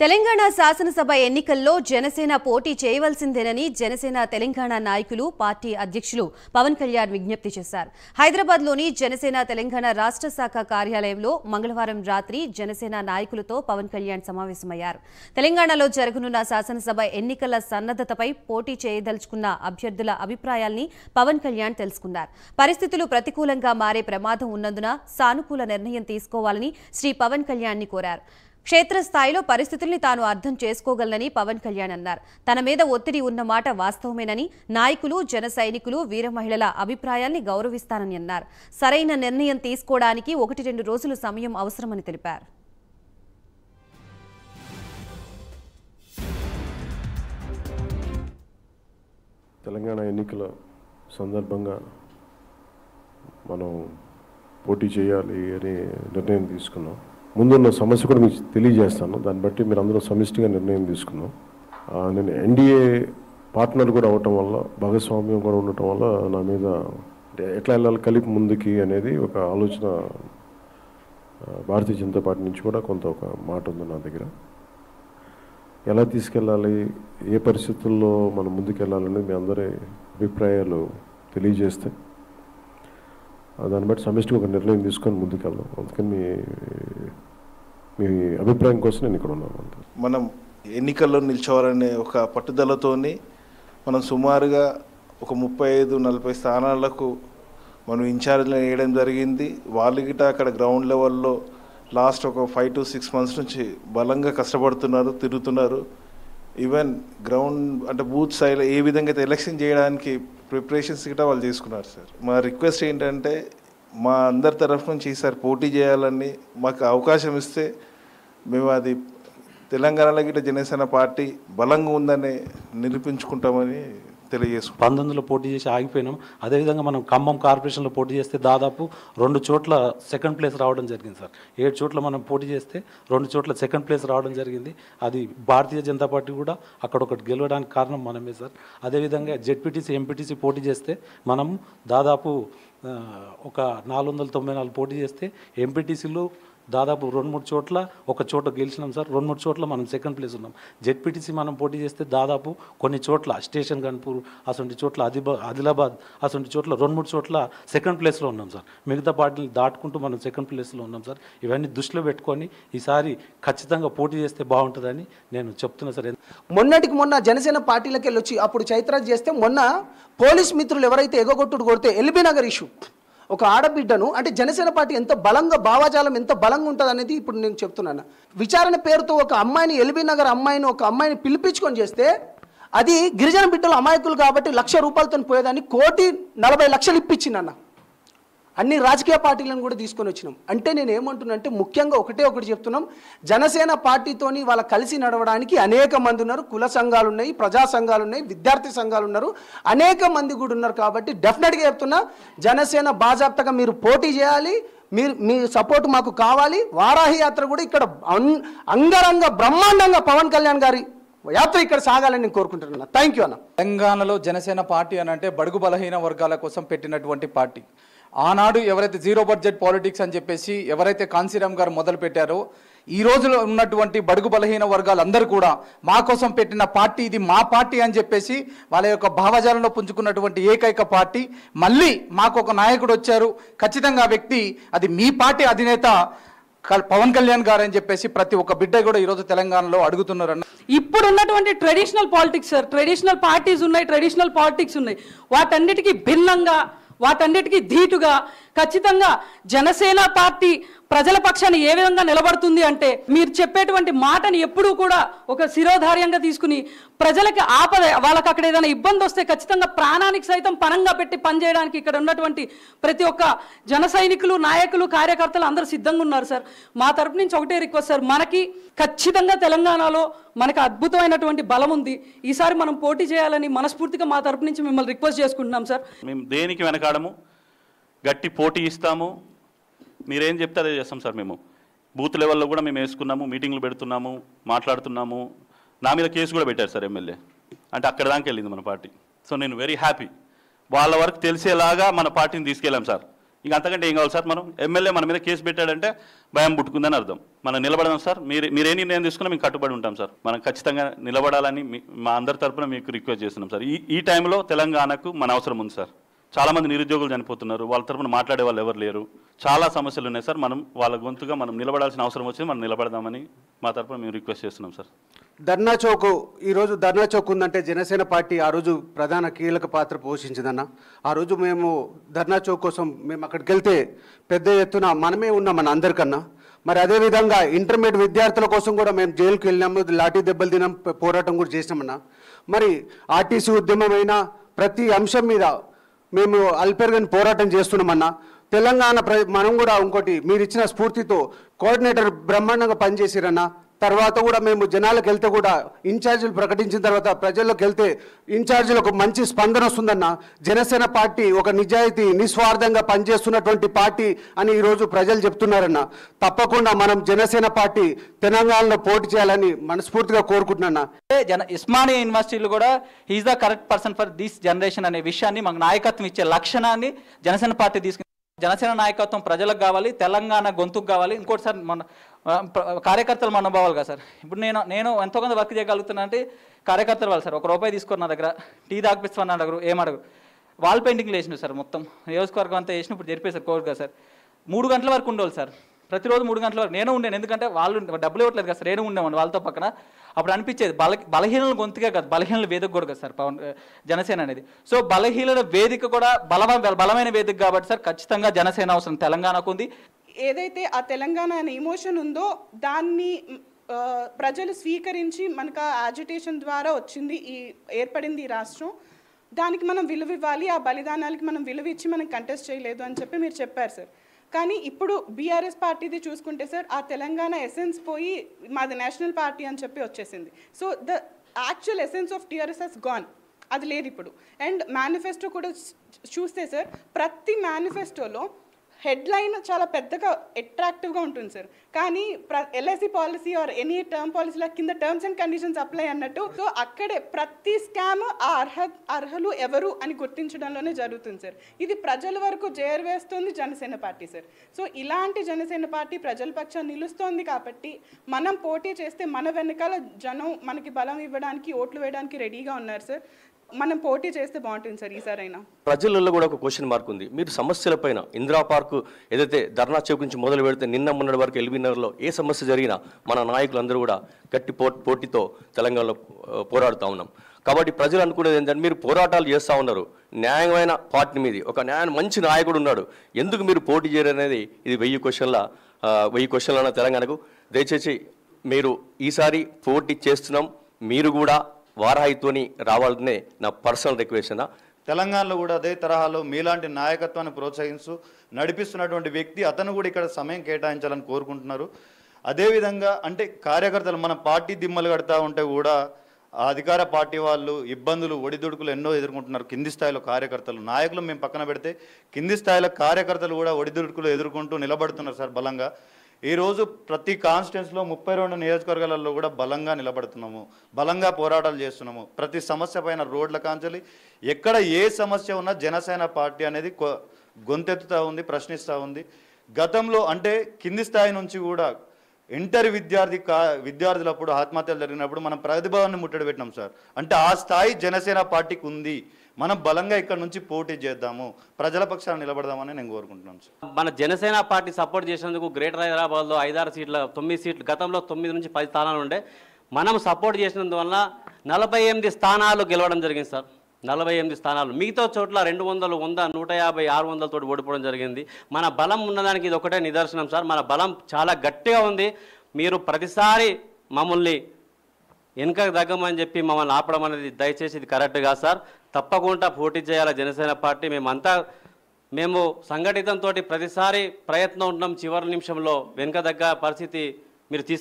తెలంగాణ శాసనసభ ఎన్నికల్లో జనసేన పోటీ చేయవలసిందేనని జనసేన తెలంగాణ నాయకులు పార్టీ అధ్యక్షులు పవన్ కళ్యాణ్ విజ్ఞప్తి చేశారు హైదరాబాద్లోని జనసేన తెలంగాణ రాష్ట్ర శాఖ కార్యాలయంలో మంగళవారం రాత్రి జనసేన నాయకులతో పవన్ కళ్యాణ్ సమావేశమయ్యారు తెలంగాణలో జరగనున్న శాసనసభ ఎన్నికల సన్నద్దతపై పోటీ చేయదలుచుకున్న అభ్యర్థుల అభిప్రాయాల్ని పవన్ కళ్యాణ్ తెలుసుకున్నారు పరిస్థితులు ప్రతికూలంగా మారే ప్రమాదం ఉన్నందున సానుకూల నిర్ణయం తీసుకోవాలని శ్రీ పవన్ కళ్యాణ్ ని కోరారు క్షేత్రస్థాయిలో పరిస్థితుల్ని తాను అర్థం చేసుకోగలనని పవన్ కళ్యాణ్ అన్నారు తన మీద ఒత్తిడి ఉన్న మాట వాస్తవమేనని నాయకులు జన సైనికులు వీర మహిళల అభిప్రాయాల్ని గౌరవిస్తానని అన్నారు సరైన నిర్ణయం తీసుకోవడానికి ఒకటి రెండు రోజులు సమయం అవసరమని తెలిపారు తెలంగాణ ఎన్నికల సందర్భంగా మనం పోటీ చేయాలి అని నిర్ణయం తీసుకున్నాం ముందున్న సమస్య కూడా మీకు తెలియజేస్తాను దాన్ని బట్టి మీరు అందరూ సమిష్టిగా నిర్ణయం తీసుకున్నాం నేను ఎన్డీఏ పార్ట్నర్ కూడా అవటం వల్ల భాగస్వామ్యం కూడా ఉండటం వల్ల నా మీద ఎట్లా వెళ్ళాలి కలిపి ముందుకి అనేది ఒక ఆలోచన భారతీయ జనతా పార్టీ నుంచి కూడా కొంత ఒక మాట ఉంది నా దగ్గర ఎలా తీసుకెళ్ళాలి ఏ పరిస్థితుల్లో మనం ముందుకెళ్ళాలని మీ అందరి అభిప్రాయాలు తెలియజేస్తే దాన్ని బట్టి సమిష్టి ఒక నిర్ణయం తీసుకొని ముందుకెళ్దాం అందుకని మీ మీ అభిప్రాయం కోసం నేను ఇక్కడ ఉన్నాను మనం ఎన్నికల్లో నిల్చోవాలనే ఒక పట్టుదలతోని మనం సుమారుగా ఒక ముప్పై ఐదు నలభై స్థానాలకు మనం ఇన్ఛార్జ్లను వేయడం జరిగింది వాళ్ళు గిట అక్కడ గ్రౌండ్ లెవెల్లో లాస్ట్ ఒక ఫైవ్ టు సిక్స్ మంత్స్ నుంచి బలంగా కష్టపడుతున్నారు తిరుగుతున్నారు ఈవెన్ గ్రౌండ్ అంటే బూత్ స్థాయిలో ఏ విధంగా అయితే ఎలక్షన్ చేయడానికి ప్రిపరేషన్స్ గిట్ట వాళ్ళు తీసుకున్నారు సార్ మా రిక్వెస్ట్ ఏంటంటే మా అందరి తరఫు నుంచి ఈసారి పోటీ చేయాలని మాకు అవకాశం ఇస్తే మేము అది తెలంగాణలో గిట్ట జనసేన పార్టీ బలంగా ఉందని నిరూపించుకుంటామని తెలియజేసు పంతొమ్మిదిలో పోటీ చేసి ఆగిపోయినాం అదేవిధంగా మనం ఖమ్మం కార్పొరేషన్లో పోటీ చేస్తే దాదాపు రెండు చోట్ల సెకండ్ ప్లేస్ రావడం జరిగింది సార్ ఏడు చోట్ల మనం పోటీ చేస్తే రెండు చోట్ల సెకండ్ ప్లేస్ రావడం జరిగింది అది భారతీయ జనతా పార్టీ కూడా అక్కడ ఒకటి గెలవడానికి కారణం మనమే సార్ అదేవిధంగా జెడ్పీటీసీ ఎంపీటీసీ పోటీ చేస్తే మనం దాదాపు ఒక నాలుగు వందల తొంభై నాలుగు పోటీ చేస్తే ఎంపీటీసీలో దాదాపు రెండు మూడు చోట్ల ఒక చోట గెలిచినాం సార్ రెండు మూడు చోట్ల మనం సెకండ్ ప్లేస్ ఉన్నాం జెడ్పీటీసీ మనం పోటీ చేస్తే దాదాపు కొన్ని చోట్ల స్టేషన్ గన్పూర్ అటువంటి చోట్ల అదిబా ఆదిలాబాద్ అటువంటి చోట్ల రెండు మూడు చోట్ల సెకండ్ ప్లేస్లో ఉన్నాం సార్ మిగతా పార్టీలు దాటుకుంటూ మనం సెకండ్ ప్లేస్లో ఉన్నాం సార్ ఇవన్నీ దృష్టిలో పెట్టుకొని ఈసారి ఖచ్చితంగా పోటీ చేస్తే బాగుంటుందని నేను చెప్తున్నా సార్ మొన్నటికి మొన్న జనసేన పార్టీలకి వెళ్ళొచ్చి అప్పుడు చైత్రాజ్ చేస్తే మొన్న పోలీస్ మిత్రులు ఎవరైతే ఎగగొట్టుడు కొడితే ఎల్బీ నగర్ ఇష్యూ ఒక ఆడబిడ్డను అంటే జనసేన పార్టీ ఎంత బలంగా భావాజాలం ఎంత బలంగా ఉంటుంది అనేది ఇప్పుడు నేను చెప్తున్నాను విచారణ పేరుతో ఒక అమ్మాయిని ఎల్బీ నగర్ అమ్మాయిని ఒక అమ్మాయిని పిలిపించుకొని చేస్తే అది గిరిజన బిడ్డలు అమాయకులు కాబట్టి లక్ష రూపాయలతో పోయేదాన్ని కోటి నలభై లక్షలు ఇప్పించిందన్న అన్ని రాజకీయ పార్టీలను కూడా తీసుకొని వచ్చినాం అంటే నేను ఏమంటున్నా అంటే ముఖ్యంగా ఒకటే ఒకటి చెప్తున్నాం జనసేన పార్టీతోని వాళ్ళ కలిసి నడవడానికి అనేక మంది ఉన్నారు కుల సంఘాలు ఉన్నాయి ప్రజా సంఘాలు ఉన్నాయి విద్యార్థి సంఘాలు ఉన్నారు అనేక మంది కూడా ఉన్నారు కాబట్టి డెఫినెట్గా చెప్తున్నా జనసేన బాజాప్తగా మీరు పోటీ చేయాలి మీరు మీ సపోర్ట్ మాకు కావాలి వారాహి యాత్ర కూడా ఇక్కడ అంగరంగ బ్రహ్మాండంగా పవన్ కళ్యాణ్ గారి యాత్ర ఇక్కడ సాగాలని నేను కోరుకుంటున్నాను థ్యాంక్ యూ అన్న తెలంగాణలో జనసేన పార్టీ అని అంటే బడుగు బలహీన వర్గాల కోసం పెట్టినటువంటి పార్టీ ఆనాడు ఎవరైతే జీరో బడ్జెట్ పాలిటిక్స్ అని చెప్పేసి ఎవరైతే కాంశీరామ్ గారు మొదలుపెట్టారో ఈ రోజులో ఉన్నటువంటి బడుగు బలహీన వర్గాలందరూ కూడా మా కోసం పెట్టిన పార్టీ ఇది మా పార్టీ అని చెప్పేసి వాళ్ళ యొక్క భావజాలంలో పుంజుకున్నటువంటి ఏకైక పార్టీ మళ్ళీ మాకు ఒక నాయకుడు వచ్చారు ఖచ్చితంగా వ్యక్తి అది మీ పార్టీ అధినేత పవన్ కళ్యాణ్ గారు అని చెప్పేసి ప్రతి ఒక్క బిడ్డ కూడా ఈరోజు తెలంగాణలో అడుగుతున్నారన్న ఇప్పుడు ఉన్నటువంటి traditional politics sir traditional parties ఉన్నాయి ట్రెడిషనల్ పాలిటిక్స్ ఉన్నాయి వాటన్నిటికీ భిన్నంగా వాటన్నిటికీ ధీటుగా ఖచ్చితంగా జనసేన పార్టీ ప్రజల పక్షాన్ని ఏ విధంగా నిలబడుతుంది అంటే మీరు చెప్పేటువంటి మాటని ఎప్పుడూ కూడా ఒక శిరోధార్యంగా తీసుకుని ప్రజలకి ఆపద వాళ్ళకి అక్కడ ఏదైనా ఇబ్బంది వస్తే ఖచ్చితంగా ప్రాణానికి సైతం పనంగా పెట్టి పనిచేయడానికి ఇక్కడ ఉన్నటువంటి ప్రతి ఒక్క జన సైనికులు నాయకులు కార్యకర్తలు అందరూ సిద్ధంగా ఉన్నారు సార్ మా తరపు నుంచి ఒకటే రిక్వెస్ట్ సార్ మనకి ఖచ్చితంగా తెలంగాణలో మనకు అద్భుతమైనటువంటి బలం ఉంది ఈసారి మనం పోటీ చేయాలని మనస్ఫూర్తిగా మా తరపు నుంచి మిమ్మల్ని రిక్వెస్ట్ చేసుకుంటున్నాం సార్ మేము దేనికి వెనకాడము గట్టి పోటీ ఇస్తాము మీరేం చెప్తే అదే చేస్తాం సార్ మేము బూత్ లెవెల్లో కూడా మేము వేసుకున్నాము మీటింగ్లు పెడుతున్నాము మాట్లాడుతున్నాము నా మీద కేసు కూడా పెట్టారు సార్ ఎమ్మెల్యే అంటే అక్కడ దానికి వెళ్ళింది మన పార్టీ సో నేను వెరీ హ్యాపీ వాళ్ళ వరకు తెలిసేలాగా మన పార్టీని తీసుకెళ్ళాం సార్ ఇంక అంతకంటే ఏం కావాలి సార్ మనం ఎమ్మెల్యే మన మీద కేసు పెట్టాడంటే భయం పుట్టుకుందని అర్థం మనం నిలబడదాం సార్ మీరు మీరే నిర్ణయం తీసుకున్నా మేము కట్టుబడి ఉంటాం సార్ మనం ఖచ్చితంగా నిలబడాలని మా అందరి తరఫున మీకు రిక్వెస్ట్ చేస్తున్నాం సార్ ఈ ఈ టైంలో తెలంగాణకు మన అవసరం ఉంది సార్ చాలామంది నిరుద్యోగులు చనిపోతున్నారు వాళ్ళ తరఫున మాట్లాడే వాళ్ళు ఎవరు లేరు చాలా సమస్యలు ఉన్నాయి సార్ మనం వాళ్ళ గొంతుగా మనం నిలబడాల్సిన అవసరం వచ్చింది మనం నిలబడదామని మా తరపున మేము రిక్వెస్ట్ చేస్తున్నాం సార్ ధర్నా చౌక్ ఈరోజు ధర్నా చౌక్ ఉందంటే జనసేన పార్టీ ఆ రోజు ప్రధాన కీలక పాత్ర పోషించిందన్న ఆ రోజు మేము ధర్నా చౌక్ కోసం మేము అక్కడికి వెళ్తే పెద్ద ఎత్తున మనమే ఉన్నాం మన అందరికన్నా మరి అదేవిధంగా ఇంటర్మీడియట్ విద్యార్థుల కోసం కూడా మేము జైలుకి వెళ్ళినాము లాఠీ దెబ్బలు తినం పోరాటం కూడా చేసినామన్నా మరి ఆర్టీసీ ఉద్యమమైన ప్రతి అంశం మీద మేము అల్పెరగని పోరాటం చేస్తున్నామన్నా తెలంగాణ మనం కూడా ఇంకోటి మీరు ఇచ్చిన స్ఫూర్తితో కోఆర్డినేటర్ బ్రహ్మాండంగా పనిచేసిరన్నా తర్వాత కూడా మేము జనాలకు వెళ్తే కూడా ఇన్ఛార్జీలు ప్రకటించిన తర్వాత ప్రజల్లోకి వెళ్తే ఇన్ఛార్జీలకు మంచి స్పందన వస్తుందన్న జనసేన పార్టీ ఒక నిజాయితీ నిస్వార్థంగా పనిచేస్తున్నటువంటి పార్టీ అని ఈరోజు ప్రజలు చెప్తున్నారన్న తప్పకుండా మనం జనసేన పార్టీ తెలంగాణలో పోటీ చేయాలని మనస్ఫూర్తిగా కోరుకుంటున్నా జన ఇస్మానియా యూనివర్సిటీలు కూడా is the correct person for this generation అనే విషయాన్ని మాకు నాయకత్వం ఇచ్చే లక్షణాన్ని జనసేన పార్టీ తీసుకుని జనసేన నాయకత్వం ప్రజలకు కావాలి తెలంగాణ గొంతుకు కావాలి ఇంకోటి సార్ మన కార్యకర్తల మనోభావాలు కదా సార్ ఇప్పుడు నేను నేను ఎంతో కొంత వర్క్ చేయగలుగుతున్నా అంటే కార్యకర్తలు వాళ్ళు సార్ ఒక రూపాయి తీసుకున్న దగ్గర టీ తాగిపిస్తామని అడగరు ఏమడగరు వాల్ పెయింటింగ్లు వేసినారు సార్ మొత్తం నియోజకవర్గం అంతా వేసినప్పుడు జరిపేశారు కోర్టుగా సార్ మూడు గంటల వరకు ఉండవాలి సార్ ప్రతిరోజు మూడు గంటల వరకు నేను ఉండేను ఎందుకంటే వాళ్ళు డబ్బులు ఇవ్వట్లేదు కదా సార్ నేను ఉండేవాడిని వాళ్ళతో పక్కన అప్పుడు అనిపించేది బల బలహీనలు గొంతుగా కాదు బలహీనలు వేదిక కూడా కదా సార్ పవన్ జనసేన అనేది సో బలహీనల వేదిక కూడా బలమైన బలమైన వేదిక కాబట్టి సార్ ఖచ్చితంగా జనసేన అవసరం తెలంగాణకు ఉంది ఏదైతే ఆ తెలంగాణ అనే ఎమోషన్ ఉందో దాన్ని ప్రజలు స్వీకరించి మనకు ఆ యాజిటేషన్ ద్వారా వచ్చింది ఈ ఏర్పడింది ఈ రాష్ట్రం దానికి మనం విలువ ఇవ్వాలి ఆ బలిదానాలకి మనం విలువ ఇచ్చి మనం కంటెస్ట్ చేయలేదు అని చెప్పి మీరు చెప్పారు సార్ కానీ ఇప్పుడు బీఆర్ఎస్ పార్టీది చూసుకుంటే సార్ ఆ తెలంగాణ ఎసెన్స్ పోయి మాది నేషనల్ పార్టీ అని చెప్పి వచ్చేసింది so the actual essence of TRS has gone అది లేదు ఇప్పుడు అండ్ మేనిఫెస్టో కూడా చూస్తే సార్ ప్రతి మేనిఫెస్టోలో హెడ్లైన్ చాలా పెద్దగా అట్రాక్టివ్గా ఉంటుంది సార్ కానీ LIC e policy or any term పాలసీలో కింద టర్మ్స్ అండ్ కండిషన్స్ అప్లై అన్నట్టు సో అక్కడే ప్రతి స్కామ్ ఆ అర్హ అర్హులు ఎవరు అని గుర్తించడంలోనే జరుగుతుంది సార్ ఇది ప్రజల వరకు చేరువేస్తుంది జనసేన పార్టీ సార్ సో ఇలాంటి జనసేన పార్టీ ప్రజల పక్షం నిలుస్తోంది కాబట్టి మనం పోటీ చేస్తే మన వెనకాల జనం మనకి బలం ఇవ్వడానికి ఓట్లు వేయడానికి రెడీగా ఉన్నారు సార్ మనం పోటీ చేస్తే బాగుంటుంది సార్ ఈసారి అయినా ప్రజలలో కూడా ఒక క్వశ్చన్ మార్క్ ఉంది మీరు సమస్యల పైన ఇందిరా పార్క్ ఏదైతే ధర్నా చౌక్ నుంచి మొదలు పెడితే నిన్న మొన్నటి వరకు ఎల్బీనగర్లో ఏ సమస్య జరిగినా మన నాయకులందరూ కూడా గట్టి పో పోటీతో తెలంగాణలో పోరాడుతూ ఉన్నాం కాబట్టి ప్రజలు అనుకునేది ఏంటంటే మీరు పోరాటాలు చేస్తూ ఉన్నారు న్యాయమైన పార్టీ మీద ఒక న్యాయ మంచి నాయకుడు ఉన్నాడు ఎందుకు మీరు పోటీ చేయరు అనేది ఇది వెయ్యి క్వశ్చన్ల వెయ్యి క్వశ్చన్ల తెలంగాణకు దయచేసి మీరు ఈసారి పోటీ చేస్తున్నాం మీరు కూడా వారాయితోని రావాలనే నా పర్సనల్ రిక్వెస్ట్ తెలంగాణలో కూడా అదే తరహాలో మీలాంటి నాయకత్వాన్ని ప్రోత్సహిస్తూ నడిపిస్తున్నటువంటి వ్యక్తి అతను కూడా ఇక్కడ సమయం కేటాయించాలని కోరుకుంటున్నారు అదేవిధంగా అంటే కార్యకర్తలు మన పార్టీ దిమ్మలు కడతా ఉంటే కూడా అధికార పార్టీ వాళ్ళు ఇబ్బందులు ఒడిదుడుకులు ఎన్నో ఎదుర్కొంటున్నారు కింది స్థాయిలో కార్యకర్తలు నాయకులు మేము పక్కన పెడితే కింది స్థాయిలో కార్యకర్తలు కూడా ఒడిదుడుకులు ఎదుర్కొంటూ నిలబడుతున్నారు సార్ బలంగా ఈరోజు ప్రతి కాన్స్టిట్యున్స్లో ముప్పై రెండు నియోజకవర్గాలలో కూడా బలంగా నిలబడుతున్నాము బలంగా పోరాటాలు చేస్తున్నాము ప్రతి సమస్య పైన రోడ్ల కాంచలి ఎక్కడ ఏ సమస్య ఉన్నా జనసేన పార్టీ అనేది గొంతెత్తుతూ ఉంది ప్రశ్నిస్తూ ఉంది గతంలో అంటే కింది స్థాయి నుంచి కూడా ఇంటర్ విద్యార్థి కా విద్యార్థులప్పుడు ఆత్మహత్యలు జరిగినప్పుడు మనం ప్రతిభావాన్ని ముట్టడి పెట్టినాం సార్ అంటే ఆ స్థాయి జనసేన పార్టీకి ఉంది మనం బలంగా ఇక్కడ నుంచి పోటీ చేద్దాము ప్రజల పక్షాన నిలబడదామని నేను కోరుకుంటున్నాను మన జనసేన పార్టీ సపోర్ట్ చేసినందుకు గ్రేటర్ హైదరాబాద్లో ఐదారు సీట్ల తొమ్మిది సీట్లు గతంలో తొమ్మిది నుంచి పది స్థానాలు ఉండే మనం సపోర్ట్ చేసినందువల్ల నలభై ఎనిమిది స్థానాలు గెలవడం జరిగింది సార్ నలభై ఎనిమిది స్థానాలు మిగతా చోట్ల రెండు వందలు వంద నూట యాభై ఆరు వందలతో ఓడిపోవడం జరిగింది మన బలం ఉన్నదానికి ఇది ఒకటే నిదర్శనం సార్ మన బలం చాలా గట్టిగా ఉంది మీరు ప్రతిసారి మమ్మల్ని వెనుక తగ్గమని చెప్పి మమ్మల్ని ఆపడం అనేది దయచేసి ఇది కరెక్ట్ కాదు సార్ తప్పకుండా పోటీ చేయాలి జనసేన పార్టీ మేమంతా మేము సంఘటితంతో ప్రతిసారి ప్రయత్నం ఉన్నాం చివరి నిమిషంలో వెనుక దగ్గర పరిస్థితి మీరు తీసుకు